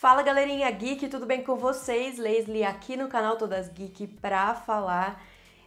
Fala galerinha geek, tudo bem com vocês? Leslie aqui no canal Todas Geek para falar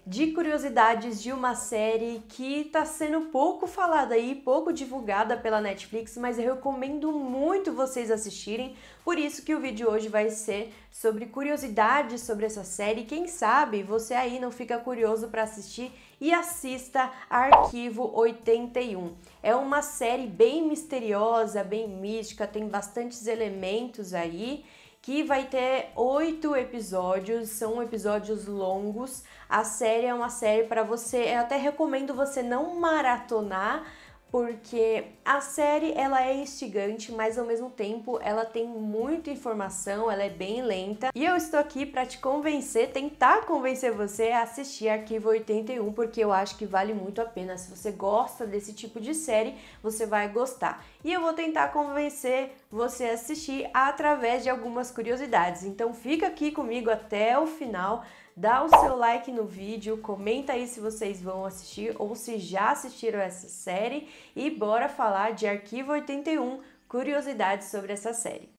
de curiosidades de uma série que está sendo pouco falada e pouco divulgada pela Netflix, mas eu recomendo muito vocês assistirem. Por isso que o vídeo hoje vai ser sobre curiosidades sobre essa série. Quem sabe você aí não fica curioso para assistir e assista Arquivo 81. É uma série bem misteriosa, bem mística, tem bastantes elementos aí que vai ter oito episódios, são episódios longos. A série é uma série para você, eu até recomendo você não maratonar porque a série ela é instigante, mas ao mesmo tempo ela tem muita informação, ela é bem lenta. E eu estou aqui para te convencer, tentar convencer você a assistir Arquivo 81, porque eu acho que vale muito a pena. Se você gosta desse tipo de série, você vai gostar. E eu vou tentar convencer você a assistir através de algumas curiosidades. Então fica aqui comigo até o final dá o seu like no vídeo, comenta aí se vocês vão assistir ou se já assistiram essa série e bora falar de Arquivo 81, curiosidades sobre essa série.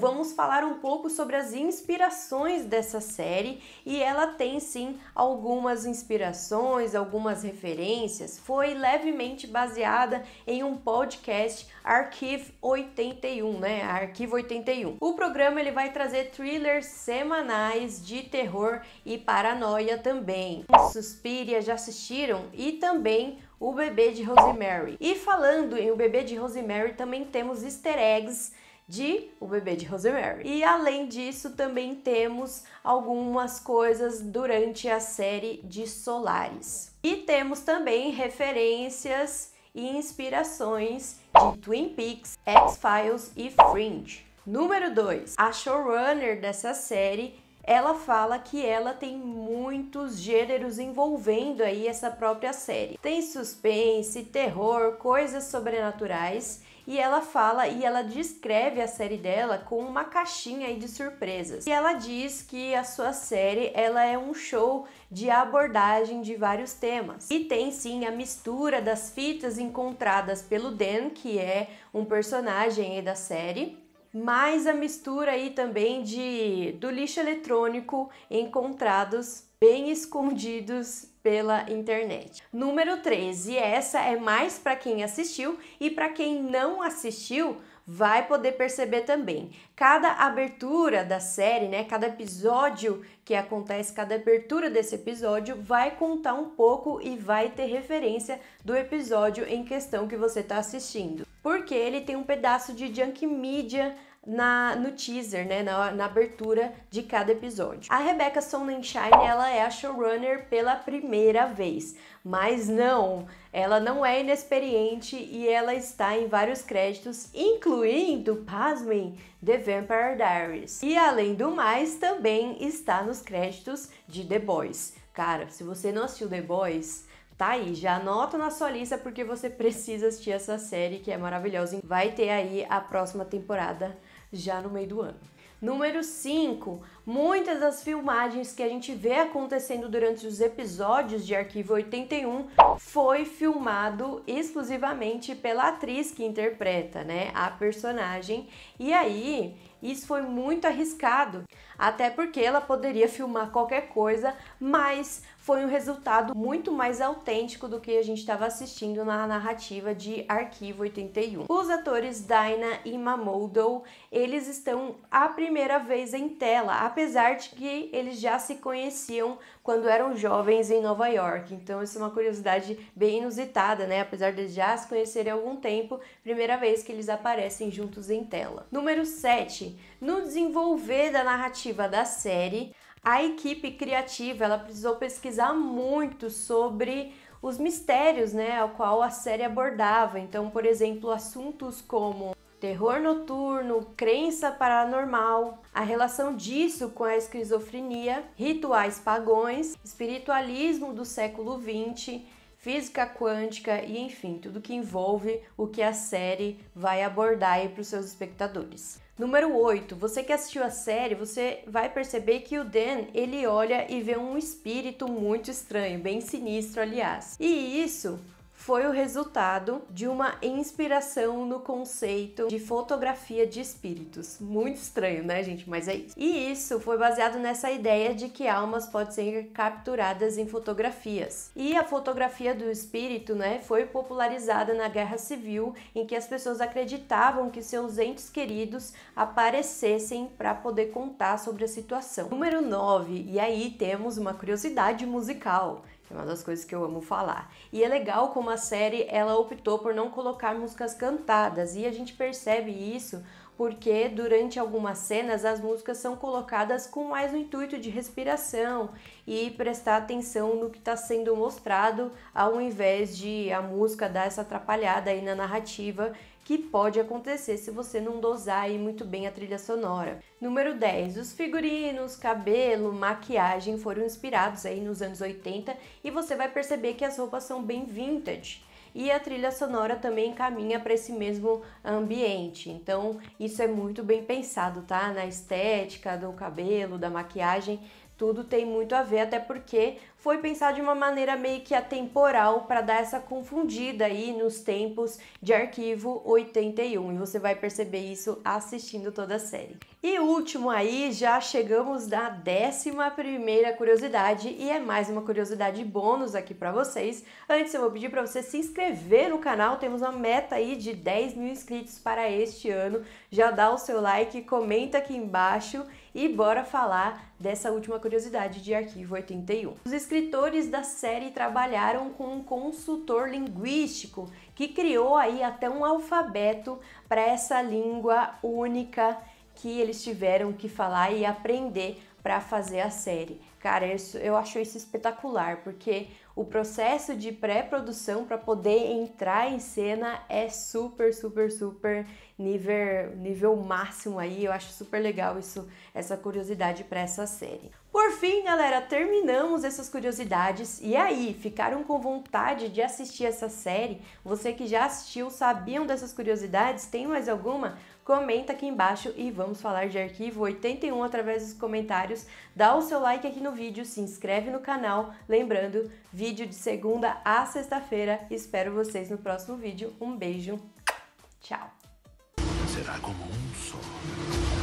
vamos falar um pouco sobre as inspirações dessa série e ela tem sim algumas inspirações, algumas referências. Foi levemente baseada em um podcast Arquivo 81, né? Arquivo 81. O programa ele vai trazer thrillers semanais de terror e paranoia também. Suspiria já assistiram e também o bebê de Rosemary. E falando em o bebê de Rosemary, também temos easter eggs de O Bebê de Rosemary. E além disso, também temos algumas coisas durante a série de Solaris. E temos também referências e inspirações de Twin Peaks, X-Files e Fringe. Número 2. A showrunner dessa série ela fala que ela tem muitos gêneros envolvendo aí essa própria série. Tem suspense, terror, coisas sobrenaturais e ela fala e ela descreve a série dela com uma caixinha aí de surpresas. E ela diz que a sua série ela é um show de abordagem de vários temas. E tem sim a mistura das fitas encontradas pelo Dan, que é um personagem aí da série, mais a mistura aí também de do lixo eletrônico encontrados bem escondidos pela internet. Número 13, essa é mais para quem assistiu e para quem não assistiu, vai poder perceber também. Cada abertura da série, né, cada episódio que acontece, cada abertura desse episódio vai contar um pouco e vai ter referência do episódio em questão que você está assistindo. Porque ele tem um pedaço de junk media na, no teaser, né, na, na abertura de cada episódio. A Rebecca Sonnenschein, ela é a showrunner pela primeira vez, mas não, ela não é inexperiente e ela está em vários créditos, incluindo, pasmem, The Vampire Diaries. E além do mais, também está nos créditos de The Boys. Cara, se você não assistiu The Boys, tá aí, já anota na sua lista porque você precisa assistir essa série que é maravilhosa. Vai ter aí a próxima temporada já no meio do ano. Número 5, Muitas das filmagens que a gente vê acontecendo durante os episódios de Arquivo 81 foi filmado exclusivamente pela atriz que interpreta, né, a personagem. E aí, isso foi muito arriscado, até porque ela poderia filmar qualquer coisa, mas foi um resultado muito mais autêntico do que a gente estava assistindo na narrativa de Arquivo 81. Os atores Dinah e Mamoudou, eles estão a primeira vez em tela, a apesar de que eles já se conheciam quando eram jovens em Nova York. Então, isso é uma curiosidade bem inusitada, né? Apesar de já se conhecerem há algum tempo, primeira vez que eles aparecem juntos em tela. Número 7. No desenvolver da narrativa da série, a equipe criativa ela precisou pesquisar muito sobre os mistérios, né, ao qual a série abordava. Então, por exemplo, assuntos como terror noturno, crença paranormal, a relação disso com a esquizofrenia, rituais pagões, espiritualismo do século XX, física quântica e enfim, tudo que envolve o que a série vai abordar para os seus espectadores. Número 8. Você que assistiu a série, você vai perceber que o Dan, ele olha e vê um espírito muito estranho, bem sinistro, aliás. E isso foi o resultado de uma inspiração no conceito de fotografia de espíritos. Muito estranho, né, gente? Mas é isso. E isso foi baseado nessa ideia de que almas podem ser capturadas em fotografias. E a fotografia do espírito, né, foi popularizada na Guerra Civil, em que as pessoas acreditavam que seus entes queridos aparecessem para poder contar sobre a situação. Número 9, e aí temos uma curiosidade musical. É uma das coisas que eu amo falar. E é legal como a série ela optou por não colocar músicas cantadas e a gente percebe isso porque durante algumas cenas as músicas são colocadas com mais o intuito de respiração e prestar atenção no que está sendo mostrado, ao invés de a música dar essa atrapalhada aí na narrativa que pode acontecer se você não dosar aí muito bem a trilha sonora. Número 10. Os figurinos, cabelo, maquiagem foram inspirados aí nos anos 80 e você vai perceber que as roupas são bem vintage e a trilha sonora também caminha para esse mesmo ambiente. Então, isso é muito bem pensado, tá? Na estética do cabelo, da maquiagem, tudo tem muito a ver, até porque foi pensar de uma maneira meio que atemporal para dar essa confundida aí nos tempos de arquivo 81 e você vai perceber isso assistindo toda a série. E último aí, já chegamos da décima primeira curiosidade e é mais uma curiosidade bônus aqui para vocês. Antes eu vou pedir para você se inscrever no canal, temos uma meta aí de 10 mil inscritos para este ano. Já dá o seu like, comenta aqui embaixo e bora falar dessa última curiosidade de arquivo 81. Os escritores da série trabalharam com um consultor linguístico que criou aí até um alfabeto para essa língua única que eles tiveram que falar e aprender para fazer a série. Cara, isso, eu acho isso espetacular, porque o processo de pré-produção para poder entrar em cena é super, super, super nível, nível máximo aí. Eu acho super legal isso, essa curiosidade para essa série fim, galera, terminamos essas curiosidades. E aí, ficaram com vontade de assistir essa série? Você que já assistiu, sabiam dessas curiosidades? Tem mais alguma? Comenta aqui embaixo e vamos falar de arquivo 81 através dos comentários. Dá o seu like aqui no vídeo, se inscreve no canal. Lembrando, vídeo de segunda a sexta-feira. Espero vocês no próximo vídeo. Um beijo, tchau! Será como um